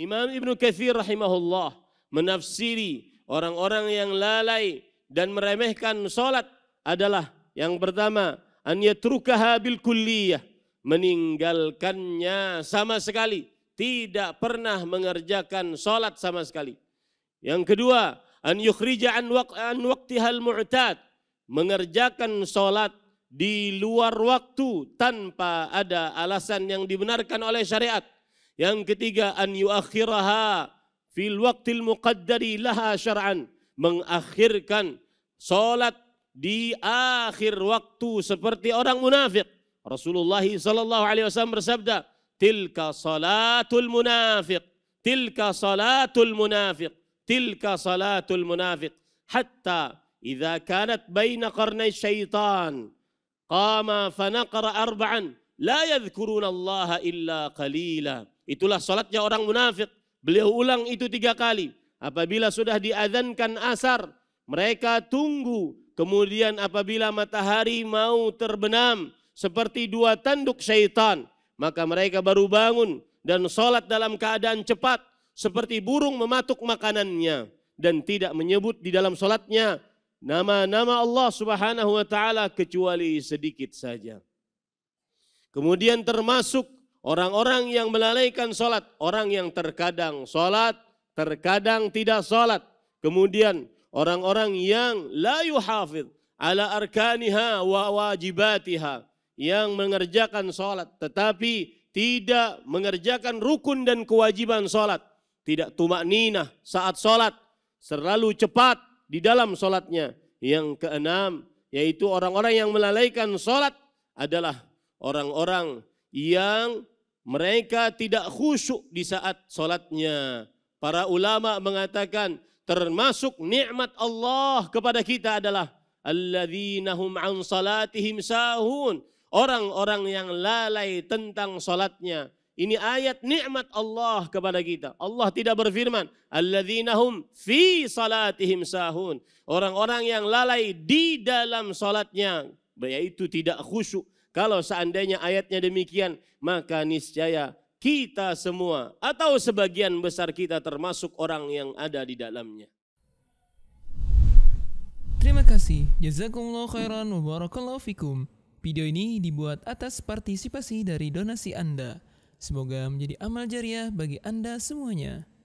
Imam Ibnu Katsir rahimahullah menafsiri orang-orang yang lalai dan meremehkan salat adalah yang pertama an yatrukaha bil kulliyah meninggalkannya sama sekali tidak pernah mengerjakan salat sama sekali. Yang kedua, an yukhrija an, waq, an waqtihal mu'tad mengerjakan salat di luar waktu tanpa ada alasan yang dibenarkan oleh syariat. Yang ketiga an yuakhiraha fil waqtil muqaddari laha syar'an. Mengakhirkan salat di akhir waktu seperti orang munafik. Rasulullah sallallahu alaihi wasallam bersabda, "Tilka salatul munafiq, tilka salatul munafiq, tilka salatul munafiq." Hatta إذا كانت بين قرني الشيطان قام فنقر أربعا لا يذكرون الله إلا قليلا Itulah sholatnya orang munafik. Beliau ulang itu tiga kali. Apabila sudah diadankan asar, mereka tunggu. Kemudian apabila matahari mau terbenam seperti dua tanduk syaitan, maka mereka baru bangun dan sholat dalam keadaan cepat seperti burung mematuk makanannya dan tidak menyebut di dalam sholatnya nama-nama Allah subhanahu wa ta'ala kecuali sedikit saja. Kemudian termasuk Orang-orang yang melalaikan sholat, orang yang terkadang sholat, terkadang tidak sholat. Kemudian orang-orang yang la yuhafid ala arkaniha wa wajibatiha. Yang mengerjakan sholat tetapi tidak mengerjakan rukun dan kewajiban sholat. Tidak tumak ninah saat sholat. Selalu cepat di dalam sholatnya. Yang keenam yaitu orang-orang yang melalaikan sholat adalah orang-orang yang mereka tidak khusyuk di saat sholatnya. Para ulama mengatakan termasuk nikmat Allah kepada kita adalah alladzinahum an salatihim sahun. Orang-orang yang lalai tentang sholatnya. Ini ayat nikmat Allah kepada kita. Allah tidak berfirman, "Alladzinahum fi salatihim sahun." Orang-orang yang lalai di dalam sholatnya, yaitu tidak khusyuk. Kalau seandainya ayatnya demikian, maka niscaya kita semua atau sebagian besar kita termasuk orang yang ada di dalamnya. Terima kasih. Jazakumullah khairan wa barakallahu fikum. Video ini dibuat atas partisipasi dari donasi Anda. Semoga menjadi amal jariah bagi Anda semuanya.